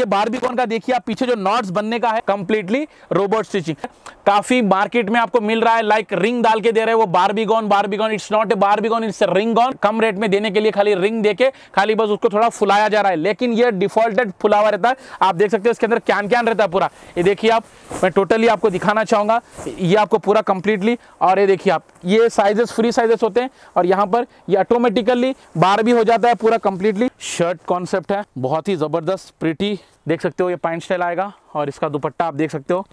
ये बारबीकॉन का देखिए आप पीछे जो नॉट्स बनने का है कंप्लीटली रोबोट स्टिचिंग काफी मार्केट में आपको मिल रहा है लाइक रिंग डाल के दे रहे हैं वो बारबीगॉन बारबीगॉन इट्स नॉट ए बारबीगॉन इट्स रिंग ऑन कम रेट में देने के लिए खाली रिंग देके खाली बस उसको थोड़ा फुलाया जा रहा है लेकिन ये डिफॉल्टेड फुलावा रहता है आप देख सकते हो इसके अंदर क्या क्या रहता है पूरा ये देखिए आप मैं टोटली आपको दिखाना चाहूंगा ये आपको पूरा कंप्लीटली और ये देखिए आप ये साइजेस फ्री साइजेस होते हैं और यहाँ पर ये ऑटोमेटिकली बार भी हो जाता है पूरा कम्प्लीटली शर्ट कॉन्सेप्ट है बहुत ही ज़बरदस्त प्रिटी देख सकते हो ये पैंट स्टाइल आएगा और इसका दुपट्टा आप देख सकते हो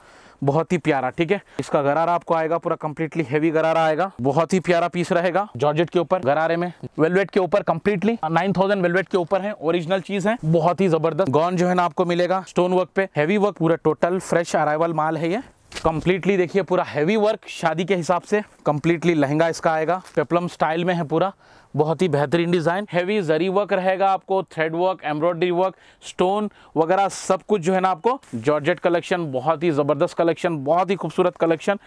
बहुत ही प्यारा ठीक है इसका गरारा आपको आएगा पूरा कम्प्लीटली हेवी गरारा आएगा बहुत ही प्यारा पीस रहेगा जॉर्जेट के ऊपर गरारे में वेलवेट के ऊपर कम्प्लीटली नाइन थाउजेंड वेलवेट के ऊपर है ओरिजिनल चीज है बहुत ही जबरदस्त गॉन जो है ना आपको मिलेगा स्टोन वर्क पे हैवी वर्क पूरा टोटल फ्रेश अराइवल माल है ये कम्प्लीटली देखिए पूरा हैवी वर्क शादी के हिसाब से कम्प्लीटली लहंगा इसका आएगा पेप्लम स्टाइल में है पूरा बहुत ही बेहतरीन डिज़ाइन हैवी जरी वर्क रहेगा आपको thread work embroidery work stone वगैरह सब कुछ जो है ना आपको जॉर्जेट कलेक्शन बहुत ही ज़बरदस्त कलेक्शन बहुत ही खूबसूरत कलेक्शन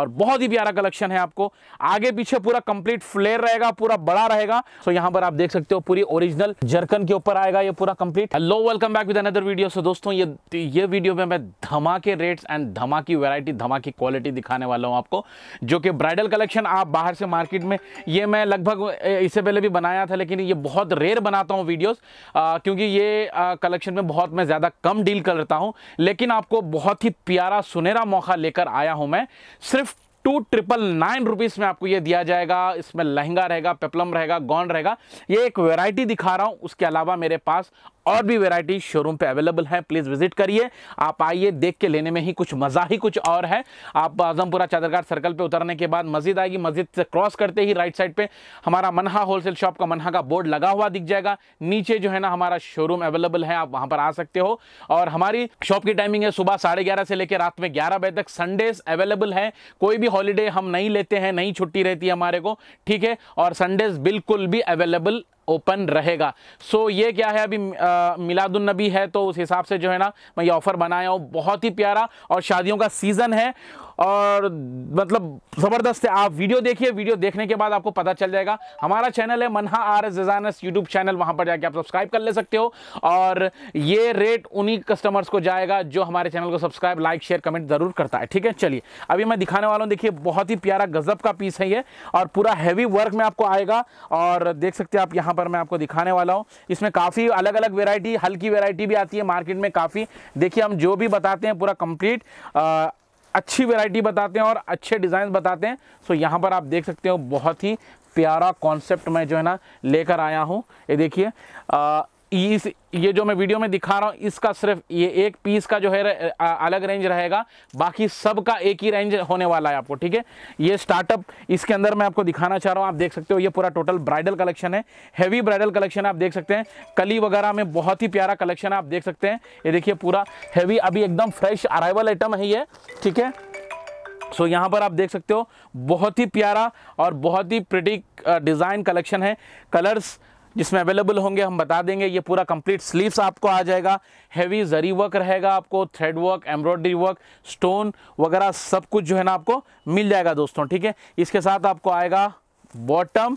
और बहुत ही प्यारा कलेक्शन है आपको आगे पीछे पूरा कंप्लीट फ्लेयर रहेगा पूरा बड़ा रहेगा सो so, यहाँ पर आप देख सकते हो पूरी ओरिजिनल जर्कन के ऊपर आएगा ये पूरा complete hello welcome back with another video सो दोस्तों ये ये वीडियो में मैं धमाके रेट्स एंड धमाकी वेरायटी धमाकी क्वालिटी दिखाने वाला हूँ आपको जो कि ब्राइडल कलेक्शन आप बाहर से मार्केट में ये मैं लगभग इससे पहले भी बनाया था लेकिन ये बहुत रेयर बनाता हूँ वीडियोस आ, क्योंकि ये कलेक्शन में बहुत मैं ज़्यादा कम डील करता हूँ लेकिन आपको बहुत ही प्यारा सुनहरा मौका लेकर आया हूँ मैं सिर्फ टू ट्रिपल नाइन रुपीज़ में आपको ये दिया जाएगा इसमें लहंगा रहेगा पेपलम रहेगा गॉन रहेगा ये एक वेराइटी दिखा रहा हूँ उसके अलावा मेरे पास और भी वेराइटी शोरूम पे अवेलेबल है प्लीज़ विजिट करिए आप आइए देख के लेने में ही कुछ मज़ा ही कुछ और है आप आजमपुरा चादरघाट सर्कल पे उतरने के बाद मस्जिद आएगी मस्जिद से क्रॉस करते ही राइट साइड पे हमारा मनहा होलसेल शॉप का मनहा का बोर्ड लगा हुआ दिख जाएगा नीचे जो है ना हमारा शोरूम अवेलेबल है आप वहाँ पर आ सकते हो और हमारी शॉप की टाइमिंग है सुबह साढ़े से लेकर रात में ग्यारह बजे तक संडेज अवेलेबल है कोई भी हॉलीडे हम नहीं लेते हैं नहीं छुट्टी रहती है हमारे को ठीक है और संडेज बिल्कुल भी अवेलेबल ओपन रहेगा सो so, ये क्या है अभी मिलादुलनबी है तो उस हिसाब से जो है ना मैं ये ऑफ़र बनाया हूँ बहुत ही प्यारा और शादियों का सीज़न है और मतलब ज़बरदस्त है आप वीडियो देखिए वीडियो देखने के बाद आपको पता चल जाएगा हमारा चैनल है Manha R S designers YouTube channel वहाँ पर जाके आप सब्सक्राइब कर ले सकते हो और ये रेट उन्हीं कस्टमर्स को जाएगा जो हमारे चैनल को सब्सक्राइब लाइक शेयर कमेंट ज़रूर करता है ठीक है चलिए अभी मैं दिखाने वाला हूँ देखिए बहुत ही प्यारा गज़ब का पीस है ये और पूरा हैवी वर्क में आपको आएगा और देख सकते हैं आप यहाँ पर मैं आपको दिखाने वाला हूँ इसमें काफ़ी अलग अलग वेरायटी हल्की वेरायटी भी आती है मार्केट में काफ़ी देखिए हम जो भी बताते हैं पूरा कंप्लीट अच्छी वैरायटी बताते हैं और अच्छे डिज़ाइन बताते हैं सो यहाँ पर आप देख सकते हो बहुत ही प्यारा कॉन्सेप्ट मैं जो है ना लेकर आया हूँ ये देखिए इस ये जो मैं वीडियो में दिखा रहा हूँ इसका सिर्फ ये एक पीस का जो है अलग रेंज रहेगा बाकी सब का एक ही रेंज होने वाला है आपको ठीक है ये स्टार्टअप इसके अंदर मैं आपको दिखाना चाह रहा हूँ आप देख सकते हो ये पूरा टोटल ब्राइडल कलेक्शन है हैवी ब्राइडल कलेक्शन आप देख सकते हैं कली वगैरह में बहुत ही प्यारा कलेक्शन है आप देख सकते हैं ये देखिए पूरा हैवी अभी एकदम फ्रेश अराइवल आइटम है ये ठीक है सो so, यहाँ पर आप देख सकते हो बहुत ही प्यारा और बहुत ही प्रिटिक डिज़ाइन कलेक्शन है कलर्स जिसमें अवेलेबल होंगे हम बता देंगे ये पूरा कंप्लीट स्लीव्स आपको आ जाएगा हैवी जरी वर्क रहेगा आपको thread work embroidery work stone वगैरह सब कुछ जो है ना आपको मिल जाएगा दोस्तों ठीक है इसके साथ आपको आएगा बॉटम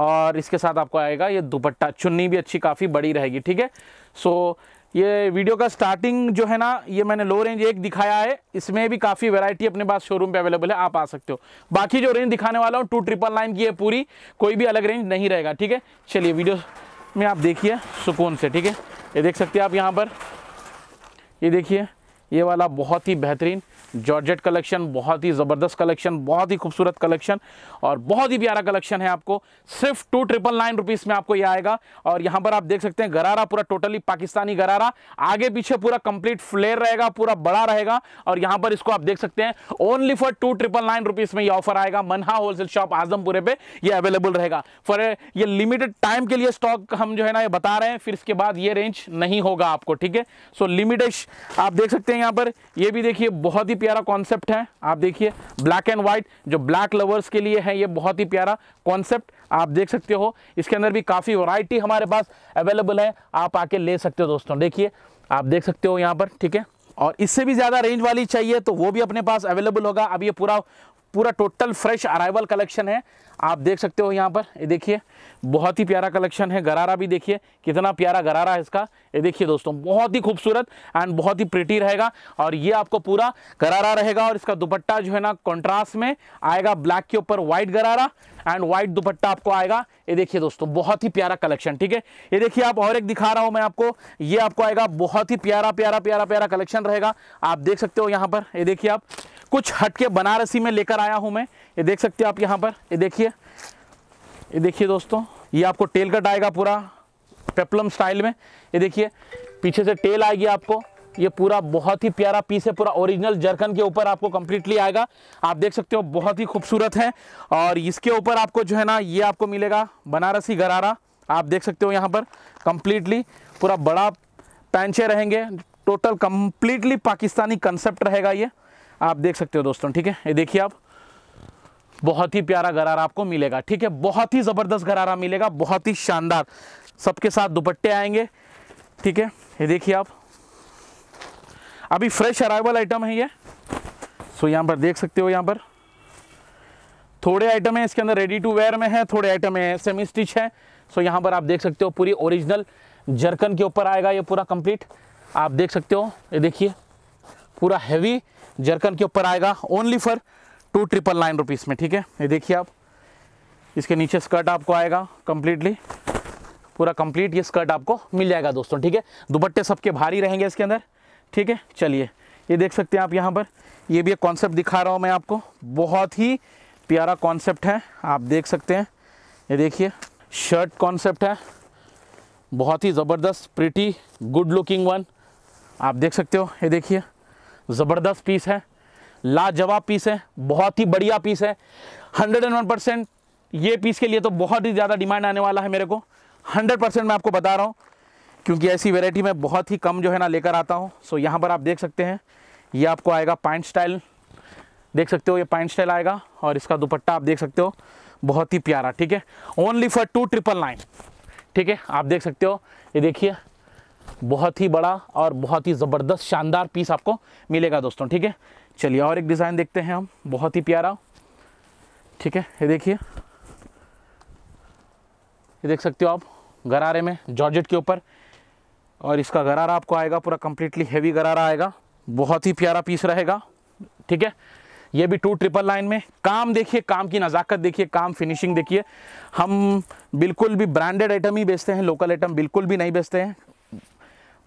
और इसके साथ आपको आएगा ये दुपट्टा चुन्नी भी अच्छी काफ़ी बड़ी रहेगी ठीक है सो so, ये वीडियो का स्टार्टिंग जो है ना ये मैंने लो रेंज एक दिखाया है इसमें भी काफ़ी वैरायटी अपने पास शोरूम पे अवेलेबल है आप आ सकते हो बाकी जो रेंज दिखाने वाला हूँ टू ट्रिपल नाइन की है पूरी कोई भी अलग रेंज नहीं रहेगा ठीक है चलिए वीडियो में आप देखिए सुकून से ठीक है ये देख सकते हैं आप यहाँ पर ये देखिए ये वाला बहुत ही बेहतरीन जॉर्जेट कलेक्शन बहुत ही ज़बरदस्त कलेक्शन बहुत ही खूबसूरत कलेक्शन और बहुत ही प्यारा कलेक्शन है आपको सिर्फ टू ट्रिपल नाइन रुपीज़ में आपको ये आएगा और यहाँ पर आप देख सकते हैं गरारा पूरा टोटली पाकिस्तानी गरारा आगे पीछे पूरा कंप्लीट फ्लेयर रहेगा पूरा बड़ा रहेगा और यहाँ पर इसको आप देख सकते हैं only for two triple nine rupees में ये ऑफर आएगा मनहा होलसेल शॉप आजमपुरे पर यह अवेलेबल रहेगा फॉर ये लिमिटेड टाइम के लिए स्टॉक हम जो है ना ये बता रहे हैं फिर इसके बाद ये रेंज नहीं होगा आपको ठीक है सो लिमिटेड आप देख सकते हैं यहाँ पर ये भी देखिए बहुत ही प्यारा कॉन्सेप्ट है आप देखिए ब्लैक एंड व्हाइट जो ब्लैक लवर्स के लिए है ये बहुत ही प्यारा कॉन्सेप्ट आप देख सकते हो इसके अंदर भी काफ़ी वैरायटी हमारे पास अवेलेबल है आप आके ले सकते हो दोस्तों देखिए आप देख सकते हो यहाँ पर ठीक है और इससे भी ज़्यादा रेंज वाली चाहिए तो वो भी अपने पास अवेलेबल होगा अब ये पूरा पूरा टोटल फ्रेश अराइवल कलेक्शन है आप देख सकते हो यहाँ पर ये देखिए बहुत ही प्यारा कलेक्शन है गरारा भी देखिए कितना प्यारा गरारा है इसका ये देखिए दोस्तों बहुत ही खूबसूरत एंड बहुत ही प्रिटी रहेगा और ये आपको पूरा गरारा रहेगा और इसका दुपट्टा जो है ना कॉन्ट्रास्ट में आएगा ब्लैक के ऊपर व्हाइट गरारा एंड व्हाइट दुपट्टा आपको आएगा ये देखिए दोस्तों बहुत ही प्यारा कलेक्शन ठीक है ये देखिए आप और एक दिखा रहा हूँ मैं आपको ये आपको आएगा बहुत ही प्यारा प्यारा प्यारा प्यारा कलेक्शन रहेगा आप देख सकते हो यहाँ पर ये देखिए आप कुछ हटके बनारसी में लेकर आया हूँ मैं ये देख सकते हो आप यहाँ पर ये देखिए ये देखिए दोस्तों ये आपको टेल कट आएगा पूरा पेपलम स्टाइल में ये देखिए पीछे से टेल आएगी आपको ये पूरा बहुत ही प्यारा पीस है पूरा ओरिजिनल जर्कन के ऊपर आपको कम्प्लीटली आएगा आप देख सकते हो बहुत ही खूबसूरत है और इसके ऊपर आपको जो है ना ये आपको मिलेगा बनारसी गरारा आप देख सकते हो यहाँ पर कम्प्लीटली पूरा बड़ा पैंचे रहेंगे टोटल कम्प्लीटली पाकिस्तानी कंसेप्ट रहेगा ये आप देख सकते हो दोस्तों ठीक है ये देखिए आप बहुत ही प्यारा गरारा आपको मिलेगा ठीक है बहुत ही ज़बरदस्त गरारा मिलेगा बहुत ही शानदार सबके साथ दुपट्टे आएंगे ठीक है ये देखिए आप अभी फ्रेश अराइवल आइटम है ये सो यहाँ पर देख सकते हो यहाँ पर थोड़े आइटम है इसके अंदर रेडी टू वेयर में है थोड़े आइटम है सेमी स्टिच है सो यहाँ पर आप देख सकते हो पूरी ओरिजिनल जर्कन के ऊपर आएगा ये पूरा कंप्लीट आप देख सकते हो ये देखिए पूरा हैवी जर्कन के ऊपर आएगा only for two triple nine rupees में ठीक है ये देखिए आप इसके नीचे स्कर्ट आपको आएगा कम्प्लीटली पूरा कम्प्लीट ये स्कर्ट आपको मिल जाएगा दोस्तों ठीक है दुपट्टे सबके भारी रहेंगे इसके अंदर ठीक है चलिए ये देख सकते हैं आप यहाँ पर ये भी एक कॉन्सेप्ट दिखा रहा हूँ मैं आपको बहुत ही प्यारा कॉन्सेप्ट है आप देख सकते हैं ये देखिए शर्ट कॉन्सेप्ट है बहुत ही ज़बरदस्त प्रिटी गुड लुकिंग वन आप देख सकते हो ये देखिए ज़बरदस्त पीस है लाजवाब पीस है बहुत ही बढ़िया पीस है 101 परसेंट ये पीस के लिए तो बहुत ही ज़्यादा डिमांड आने वाला है मेरे को 100 परसेंट मैं आपको बता रहा हूँ क्योंकि ऐसी वेराइटी मैं बहुत ही कम जो है ना लेकर आता हूँ सो यहाँ पर आप देख सकते हैं ये आपको आएगा पैंट स्टाइल देख सकते हो ये पैंट स्टाइल आएगा और इसका दुपट्टा आप देख सकते हो बहुत ही प्यारा ठीक है only for two triple nine ठीक है आप देख सकते हो ये देखिए बहुत ही बड़ा और बहुत ही ज़बरदस्त शानदार पीस आपको मिलेगा दोस्तों ठीक है चलिए और एक डिज़ाइन देखते हैं हम बहुत ही प्यारा ठीक है ये देखिए ये देख सकते हो आप गरारे में जॉर्जेट के ऊपर और इसका गरारा आपको आएगा पूरा कम्प्लीटली हेवी गरारा आएगा बहुत ही प्यारा पीस रहेगा ठीक है ये भी टू ट्रिपल लाइन में काम देखिए काम की नज़ाकत देखिए काम फिनिशिंग देखिए हम बिल्कुल भी ब्रांडेड आइटम ही बेचते हैं लोकल आइटम बिल्कुल भी नहीं बेचते हैं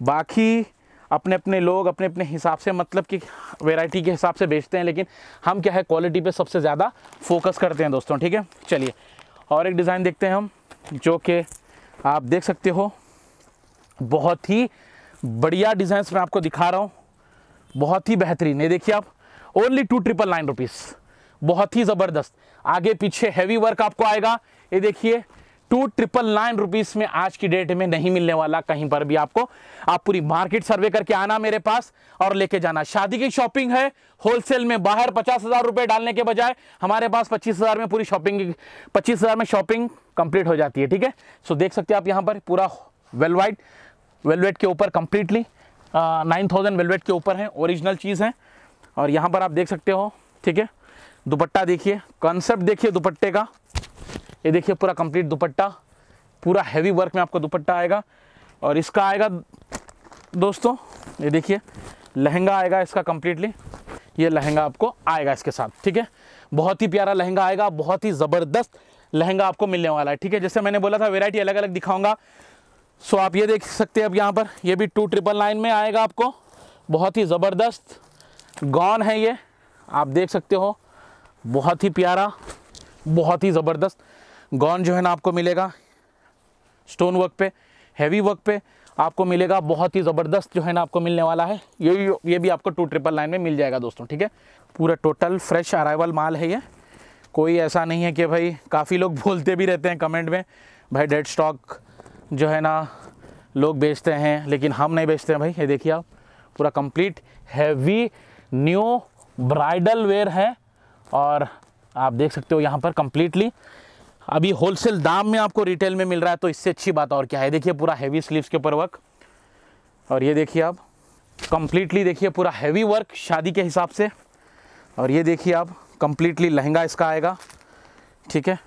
बाकी अपने अपने लोग अपने अपने हिसाब से मतलब कि वैरायटी के हिसाब से बेचते हैं लेकिन हम क्या है क्वालिटी पे सबसे ज़्यादा फोकस करते हैं दोस्तों ठीक है चलिए और एक डिज़ाइन देखते हैं हम जो कि आप देख सकते हो बहुत ही बढ़िया डिज़ाइन मैं आपको दिखा रहा हूँ बहुत ही बेहतरीन ये देखिए आप only two triple nine rupees बहुत ही ज़बरदस्त आगे पीछे हैवी वर्क आपको आएगा ये देखिए टू ट्रिपल नाइन रुपीज में आज की डेट में नहीं मिलने वाला कहीं पर भी आपको आप पूरी मार्केट सर्वे करके आना मेरे पास और लेके जाना शादी की शॉपिंग है होलसेल में बाहर पचास हजार रुपये डालने के बजाय हमारे पास पच्चीस हजार में पूरी शॉपिंग पच्चीस हजार में शॉपिंग कंप्लीट हो जाती है ठीक है सो देख सकते हैं आप यहाँ पर पूरा वेलवाइट वेलवेट के ऊपर कंप्लीटली नाइन थाउजेंड वेलवेट के ऊपर है ओरिजिनल चीज़ है और यहाँ पर आप देख सकते हो ठीक है दुपट्टा देखिए कॉन्सेप्ट देखिए दुपट्टे का ये देखिए पूरा कंप्लीट दुपट्टा पूरा हैवी वर्क में आपको दुपट्टा आएगा और इसका आएगा दोस्तों ये देखिए लहंगा आएगा इसका कम्प्लीटली ये लहंगा आपको आएगा इसके साथ ठीक है बहुत ही प्यारा लहंगा आएगा बहुत ही ज़बरदस्त लहंगा आपको मिलने वाला है ठीक है जैसे मैंने बोला था वेराइटी अलग अलग दिखाऊंगा सो आप ये देख सकते हैं अब यहाँ पर ये भी टू ट्रिपल नाइन में आएगा आपको बहुत ही ज़बरदस्त गॉन है ये आप देख सकते हो बहुत ही प्यारा बहुत ही ज़बरदस्त गॉन जो है ना आपको मिलेगा स्टोन वर्क पे हैवी वर्क पे आपको मिलेगा बहुत ही ज़बरदस्त जो है ना आपको मिलने वाला है ये ये भी आपको टू ट्रिपल लाइन में मिल जाएगा दोस्तों ठीक है पूरा टोटल फ्रेश अराइवल माल है ये कोई ऐसा नहीं है कि भाई काफ़ी लोग बोलते भी रहते हैं कमेंट में भाई डेड स्टॉक जो है ना लोग बेचते हैं लेकिन हम नहीं बेचते हैं भाई ये देखिए आप पूरा complete heavy new bridal wear है और आप देख सकते हो यहाँ पर कम्प्लीटली अभी होलसेल दाम में आपको रिटेल में मिल रहा है तो इससे अच्छी बात और क्या है देखिए पूरा हैवी स्लीव्स के ऊपर वर्क और ये देखिए आप कंप्लीटली देखिए पूरा हैवी वर्क शादी के हिसाब से और ये देखिए आप कंप्लीटली लहंगा इसका आएगा ठीक है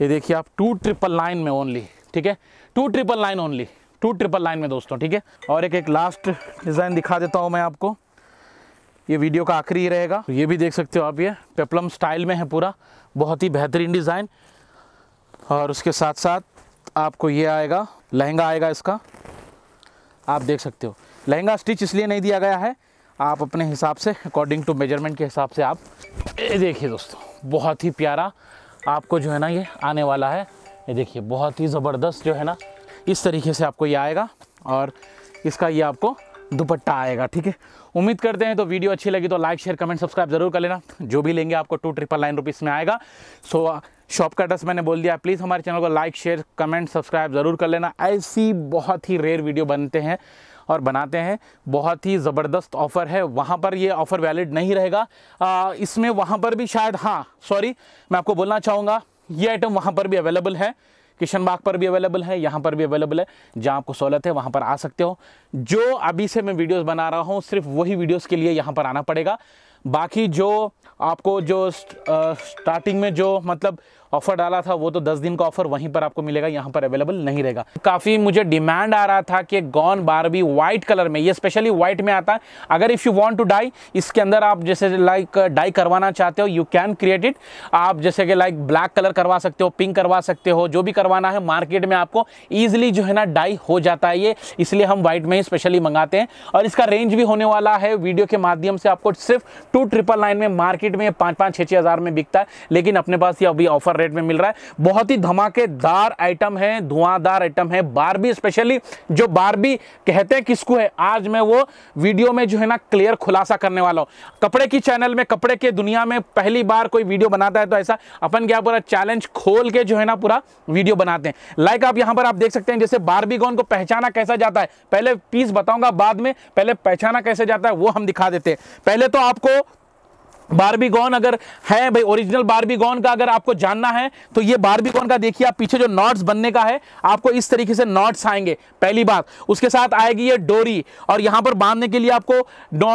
ये देखिए आप टू ट्रिपल लाइन में ओनली ठीक है two triple line only two triple line में दोस्तों ठीक है और एक एक लास्ट डिज़ाइन दिखा देता हूँ मैं आपको ये वीडियो का आखिरी ही रहेगा ये भी देख सकते हो आप ये पेपलम स्टाइल में है पूरा बहुत ही बेहतरीन डिज़ाइन और उसके साथ साथ आपको ये आएगा लहंगा आएगा इसका आप देख सकते हो लहंगा स्टिच इसलिए नहीं दिया गया है आप अपने हिसाब से अकॉर्डिंग टू मेजरमेंट के हिसाब से आप ये देखिए दोस्तों बहुत ही प्यारा आपको जो है ना ये आने वाला है ये देखिए बहुत ही ज़बरदस्त जो है ना इस तरीके से आपको ये आएगा और इसका ये आपको दुपट्टा आएगा ठीक है उम्मीद करते हैं तो वीडियो अच्छी लगी तो लाइक शेयर कमेंट सब्सक्राइब जरूर कर लेना जो भी लेंगे आपको टू ट्रिपल नाइन रुपीज़ में आएगा सो शॉप का एड्रेस मैंने बोल दिया प्लीज़ हमारे चैनल को लाइक शेयर कमेंट सब्सक्राइब ज़रूर कर लेना ऐसी बहुत ही रेयर वीडियो बनते हैं और बनाते हैं बहुत ही ज़बरदस्त ऑफ़र है वहाँ पर ये ऑफ़र वैलिड नहीं रहेगा uh, इसमें वहाँ पर भी शायद हाँ सॉरी मैं आपको बोलना चाहूँगा ये आइटम वहाँ पर भी अवेलेबल है किशन बाग पर भी अवेलेबल है यहाँ पर भी अवेलेबल है जहाँ आपको सहूलत है वहाँ पर आ सकते हो जो अभी से मैं वीडियोस बना रहा हूँ सिर्फ वही वीडियोस के लिए यहाँ पर आना पड़ेगा बाकी जो आपको जो स्टार्टिंग में जो मतलब ऑफर डाला था वो तो दस दिन का ऑफर वहीं पर आपको मिलेगा यहाँ पर अवेलेबल नहीं रहेगा काफ़ी मुझे डिमांड आ रहा था कि गॉन बारबी व्हाइट कलर में ये स्पेशली व्हाइट में आता है अगर if you want to dye इसके अंदर आप जैसे लाइक डाई uh, करवाना चाहते हो यू कैन क्रिएट इट आप जैसे कि लाइक ब्लैक कलर करवा सकते हो पिंक करवा सकते हो जो भी करवाना है मार्केट में आपको ईजिली जो है ना डाई हो जाता है ये इसलिए हम व्हाइट में ही स्पेशली मंगाते हैं और इसका रेंज भी होने वाला है वीडियो के माध्यम से आपको सिर्फ टू ट्रिपल नाइन में मार्केट में पाँच पाँच छः छः हज़ार में बिकता है लेकिन अपने पास ये अभी ऑफर रेट में मिल रहा है बहुत ही धमाकेदार आइटम है धुआंधार आइटम है बारबी स्पेशली जो बारबी कहते हैं किसको है आज मैं वो वीडियो में जो है ना क्लियर खुलासा करने वाला हूँ कपड़े की चैनल में कपड़े के दुनिया में पहली बार कोई वीडियो बनाता है तो ऐसा अपन क्या पूरा चैलेंज खोल के जो है ना पूरा वीडियो बनाते हैं लाइक आप यहाँ पर आप देख सकते हैं जैसे बारबी बारबीगॉन को पहचाना कैसा जाता है पहले पीस बताऊंगा बाद में पहले पहचाना कैसे जाता है वो हम दिखा देते हैं पहले तो आपको बारबीगॉन अगर है भाई ओरिजिनल गॉन का अगर आपको जानना है तो ये गॉन का देखिए आप पीछे जो नॉट्स बनने का है आपको इस तरीके से नॉट्स आएंगे पहली बात उसके साथ आएगी ये डोरी और यहाँ पर बांधने के लिए आपको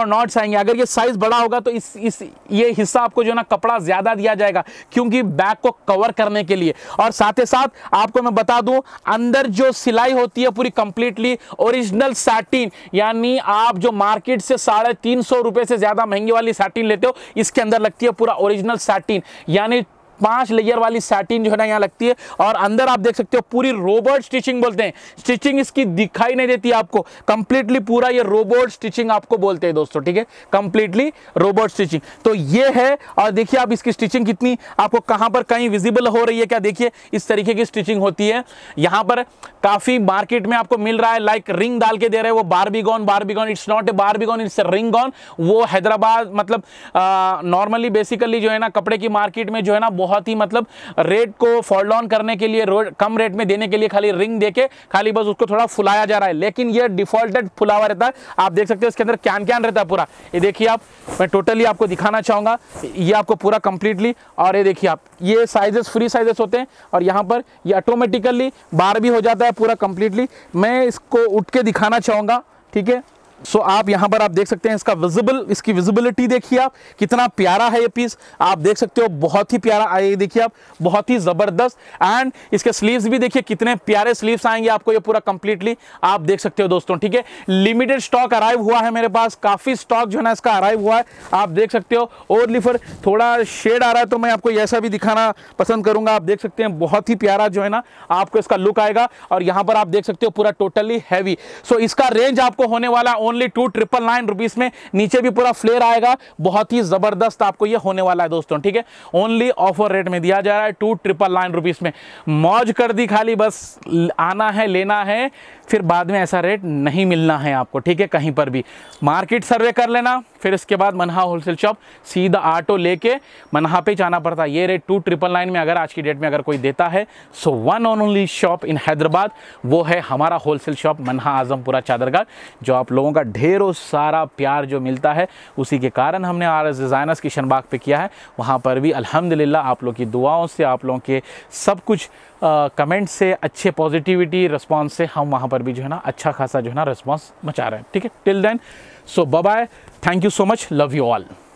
नॉट्स आएंगे अगर ये साइज बड़ा होगा तो इस इस ये हिस्सा आपको जो ना कपड़ा ज़्यादा दिया जाएगा क्योंकि बैग को कवर करने के लिए और साथ ही साथ आपको मैं बता दूँ अंदर जो सिलाई होती है पूरी कंप्लीटली ओरिजिनल सैटिन यानी आप जो मार्केट से साढ़े तीन सौ से ज़्यादा महंगी वाली सैटिन लेते हो इसके अंदर लगती है पूरा ओरिजिनल सैटिन यानी पांच लेयर वाली सैटिन जो है ना यहाँ लगती है और अंदर आप देख सकते हो पूरी रोबोट स्टिचिंग बोलते हैं स्टिचिंग इसकी दिखाई नहीं देती आपको कंप्लीटली पूरा ये रोबोट स्टिचिंग आपको बोलते हैं दोस्तों ठीक है कंप्लीटली रोबोट स्टिचिंग तो ये है और देखिए आप इसकी स्टिचिंग कितनी आपको कहाँ पर कहीं विजिबल हो रही है क्या देखिए इस तरीके की स्टिचिंग होती है यहाँ पर काफ़ी मार्केट में आपको मिल रहा है लाइक रिंग डाल के दे रहे हैं वो बारबीगॉन बारबीगॉन इट्स नॉट ए बारबीगॉन इट्स रिंग ऑन वो हैदराबाद मतलब नॉर्मली बेसिकली जो है ना कपड़े की मार्केट में जो है ना बहुत बहुत ही मतलब रेट को फॉल डाउन करने के लिए कम रेट में देने के लिए खाली रिंग देके खाली बस उसको थोड़ा फुलाया जा रहा है लेकिन ये डिफॉल्टेड फुला हुआ रहता है आप देख सकते हो इसके अंदर कैन क्या रहता है पूरा ये देखिए आप मैं टोटली आपको दिखाना चाहूँगा ये आपको पूरा कंप्लीटली और ये देखिए आप ये साइजेस फ्री साइजेस होते हैं और यहाँ पर ये ऑटोमेटिकली बार भी हो जाता है पूरा कंप्लीटली मैं इसको उठ के दिखाना चाहूँगा ठीक है सो so, आप यहां पर आप देख सकते हैं इसका विजिबल इसकी विजिबिलिटी देखिए आप कितना प्यारा है ये पीस आप देख सकते हो बहुत ही प्यारा आया देखिए आप बहुत ही ज़बरदस्त एंड इसके स्लीव्स भी देखिए कितने प्यारे स्लीव्स आएंगे आपको ये पूरा कंप्लीटली आप देख सकते हो दोस्तों ठीक है लिमिटेड स्टॉक अराइव हुआ है मेरे पास काफ़ी स्टॉक जो है ना इसका अराइव हुआ है आप देख सकते हो और लिफर थोड़ा शेड आ रहा है तो मैं आपको ऐसा भी दिखाना पसंद करूंगा आप देख सकते हैं बहुत ही प्यारा जो है ना आपको इसका लुक आएगा और यहां पर आप देख सकते हो पूरा टोटली हैवी सो इसका रेंज आपको होने वाला only two triple nine rupees में नीचे भी पूरा फ्लेयर आएगा बहुत ही ज़बरदस्त आपको ये होने वाला है दोस्तों ठीक है ओनली ऑफर रेट में दिया जा रहा है टू ट्रिपल नाइन रुपीज़ में मौज कर दी खाली बस आना है लेना है फिर बाद में ऐसा रेट नहीं मिलना है आपको ठीक है कहीं पर भी मार्केट सर्वे कर लेना फिर इसके बाद मनहा होलसेल शॉप सीधा आटो लेके मनहा पे जाना पड़ता है ये रेट टू ट्रिपल नाइन में अगर आज की डेट में अगर कोई देता है so one and only shop in Hyderabad वो है हमारा होलसेल शॉप मनहा आजमपुरा चादरगा जो आप लोगों का ढेरों सारा प्यार जो मिलता है उसी के कारण हमने आर एस डिज़ाइनर्स की शनबाग पर किया है वहाँ पर भी अलहमदिल्ला आप लोग की दुआओं से आप लोगों के सब कुछ कमेंट से अच्छे पॉजिटिविटी रिस्पॉन्स से हम वहाँ पर भी जो है ना अच्छा खासा जो है ना रिस्पॉन्स मचा रहे हैं ठीक है till then so bye Thank you so much. Love you all.